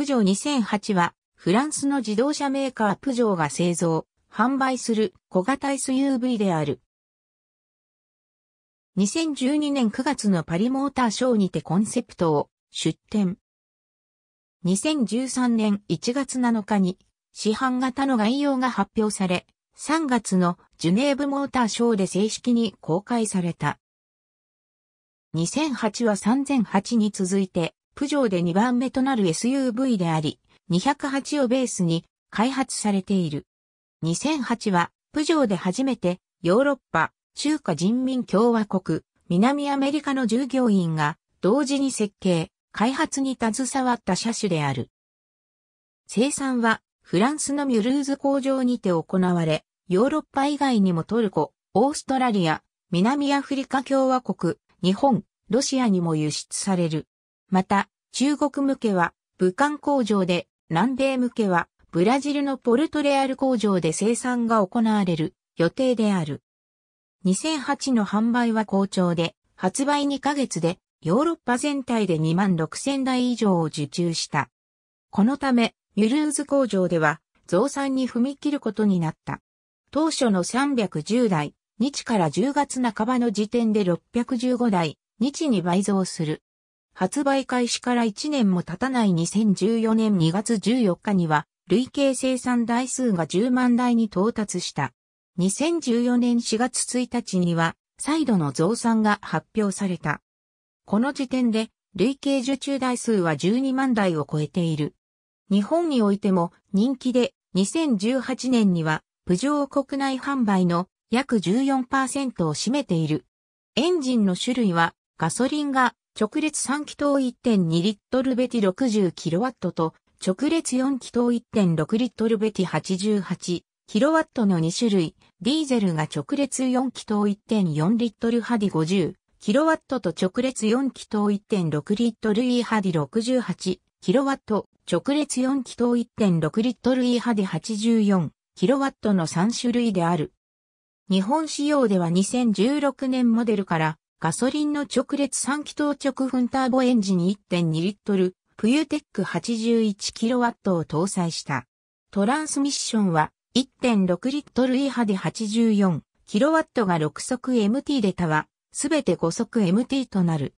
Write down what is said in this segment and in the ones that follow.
プジョー2008は、フランスの自動車メーカープジョーが製造、販売する小型 SUV である。2012年9月のパリモーターショーにてコンセプトを出展。2013年1月7日に市販型の概要が発表され、3月のジュネーブモーターショーで正式に公開された。2008は3008に続いてプジョーで2番目となる SUV であり、208をベースに開発されている。2008は、プジョーで初めて、ヨーロッパ、中華人民共和国、南アメリカの従業員が、同時に設計、開発に携わった車種である。生産は、フランスのミュルーズ工場にて行われ、ヨーロッパ以外にもトルコ、オーストラリア、南アフリカ共和国、日本、ロシアにも輸出される。また、中国向けは武漢工場で、南米向けはブラジルのポルトレアル工場で生産が行われる予定である。2008の販売は好調で、発売2ヶ月でヨーロッパ全体で2万6000台以上を受注した。このため、ミュルーズ工場では増産に踏み切ることになった。当初の310台、日から10月半ばの時点で615台、日に倍増する。発売開始から1年も経たない2014年2月14日には、累計生産台数が10万台に到達した。2014年4月1日には、再度の増産が発表された。この時点で、累計受注台数は12万台を超えている。日本においても人気で、2018年には、プジョー国内販売の約14%を占めている。エンジンの種類は、ガソリンが直列3気筒1.2リットルベティ60キロワットと、直列4気筒1.6リットルベティ88キロワットの2種類、ディーゼルが直列4気筒1.4リットルハディ50キロワットと直列4気筒1.6リットル E ハディ68キロワット、直列4気筒1.6リットル E ハディ84キロワットの3種類である。日本仕様では2016年モデルからガソリンの直列3気筒直噴ターボエンジン1.2リットル、プユテック 81kW を搭載した。トランスミッションは1.6リットル E 波で 84kW が6速 MT でたは、すべて5速 MT となる。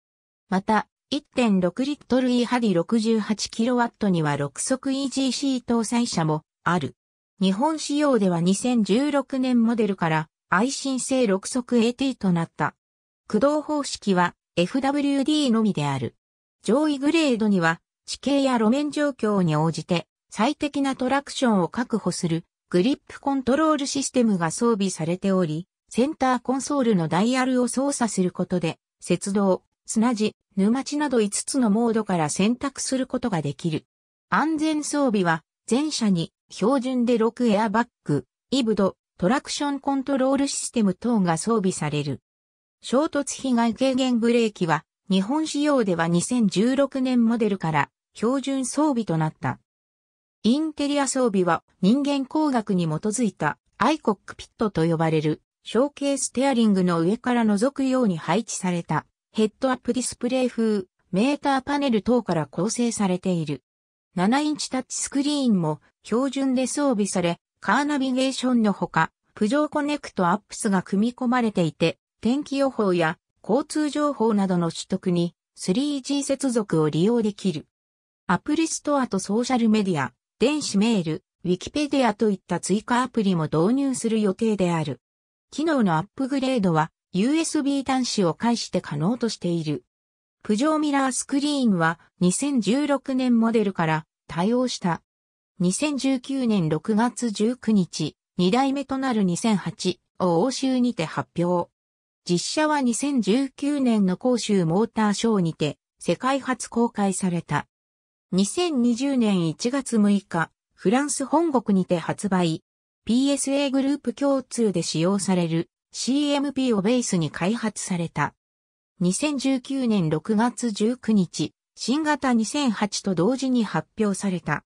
また、1.6リットル E 波で 68kW には6速 EGC 搭載車もある。日本仕様では2016年モデルから、愛心性6速 AT となった。駆動方式は FWD のみである。上位グレードには地形や路面状況に応じて最適なトラクションを確保するグリップコントロールシステムが装備されており、センターコンソールのダイヤルを操作することで、雪道、砂地、沼地など5つのモードから選択することができる。安全装備は、全車に標準で6エアバッグ、イブド、トラクションコントロールシステム等が装備される。衝突被害軽減ブレーキは、日本仕様では2016年モデルから標準装備となった。インテリア装備は人間工学に基づいたアイコックピットと呼ばれるショーケーステアリングの上から覗くように配置されたヘッドアップディスプレイ風メーターパネル等から構成されている。7インチタッチスクリーンも標準で装備され、カーナビゲーションのほか、プジョーコネクトアップスが組み込まれていて、天気予報や交通情報などの取得に 3G 接続を利用できる。アプリストアとソーシャルメディア、電子メール、ウィキペディアといった追加アプリも導入する予定である。機能のアップグレードは USB 端子を介して可能としている。プジョーミラースクリーンは2016年モデルから対応した。2019年6月19日、2代目となる2008を欧州にて発表。実写は2019年の広州モーターショーにて世界初公開された。2020年1月6日、フランス本国にて発売。PSA グループ共通で使用される CMP をベースに開発された。2019年6月19日、新型2008と同時に発表された。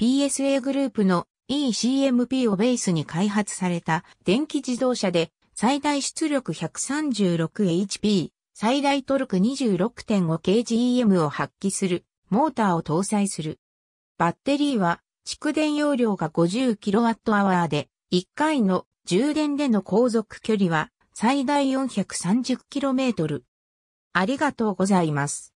PSA グループの ECMP をベースに開発された電気自動車で最大出力 136HP、最大トルク 26.5kgm e を発揮するモーターを搭載する。バッテリーは蓄電容量が 50kWh で、1回の充電での航続距離は最大 430km。ありがとうございます。